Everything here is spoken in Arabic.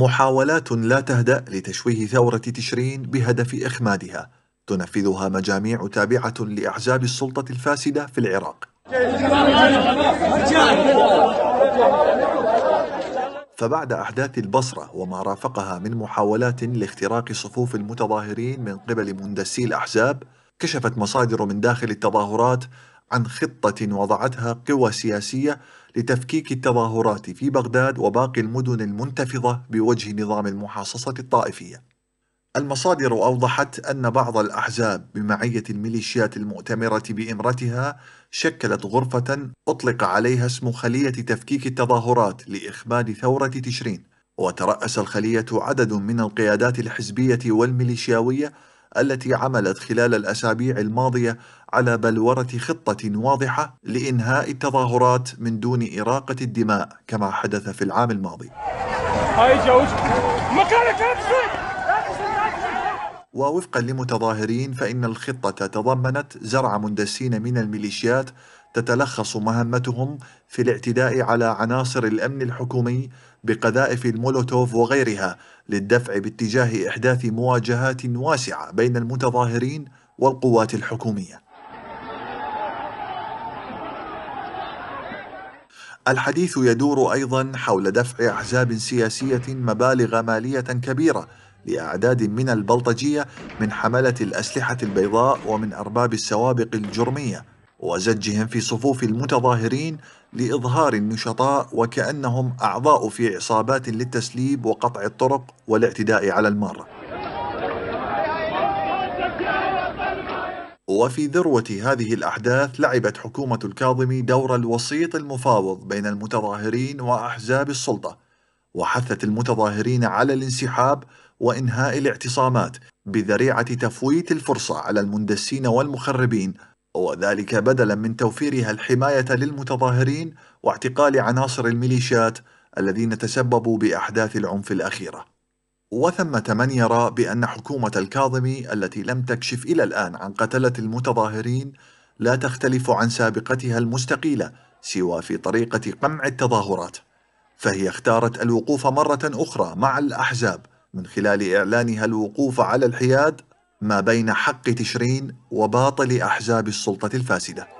محاولات لا تهدأ لتشويه ثورة تشرين بهدف إخمادها تنفذها مجاميع تابعة لأحزاب السلطة الفاسدة في العراق فبعد أحداث البصرة وما رافقها من محاولات لاختراق صفوف المتظاهرين من قبل مندسي الأحزاب كشفت مصادر من داخل التظاهرات عن خطة وضعتها قوى سياسية لتفكيك التظاهرات في بغداد وباقي المدن المنتفضة بوجه نظام المحاصصة الطائفية. المصادر أوضحت أن بعض الأحزاب بمعية الميليشيات المؤتمرة بإمرتها شكلت غرفة أطلق عليها اسم خلية تفكيك التظاهرات لإخماد ثورة تشرين، وترأس الخلية عدد من القيادات الحزبية والميليشياوية التي عملت خلال الأسابيع الماضية على بلورة خطة واضحة لإنهاء التظاهرات من دون إراقة الدماء كما حدث في العام الماضي ووفقا لمتظاهرين فإن الخطة تضمنت زرع مندسين من الميليشيات تتلخص مهمتهم في الاعتداء على عناصر الأمن الحكومي بقذائف المولوتوف وغيرها للدفع باتجاه إحداث مواجهات واسعة بين المتظاهرين والقوات الحكومية الحديث يدور أيضا حول دفع أحزاب سياسية مبالغ مالية كبيرة لأعداد من البلطجية من حملة الأسلحة البيضاء ومن أرباب السوابق الجرمية وزجهم في صفوف المتظاهرين لإظهار النشطاء وكأنهم أعضاء في عصابات للتسليب وقطع الطرق والاعتداء على المارة وفي ذروة هذه الأحداث لعبت حكومة الكاظمي دور الوسيط المفاوض بين المتظاهرين وأحزاب السلطة وحثت المتظاهرين على الانسحاب وإنهاء الاعتصامات بذريعة تفويت الفرصة على المندسين والمخربين وذلك بدلا من توفيرها الحماية للمتظاهرين واعتقال عناصر الميليشيات الذين تسببوا بأحداث العنف الأخيرة وثمة من يرى بأن حكومة الكاظمي التي لم تكشف إلى الآن عن قتلة المتظاهرين لا تختلف عن سابقتها المستقيلة سوى في طريقة قمع التظاهرات فهي اختارت الوقوف مرة أخرى مع الأحزاب من خلال إعلانها الوقوف على الحياد ما بين حق تشرين وباطل احزاب السلطه الفاسده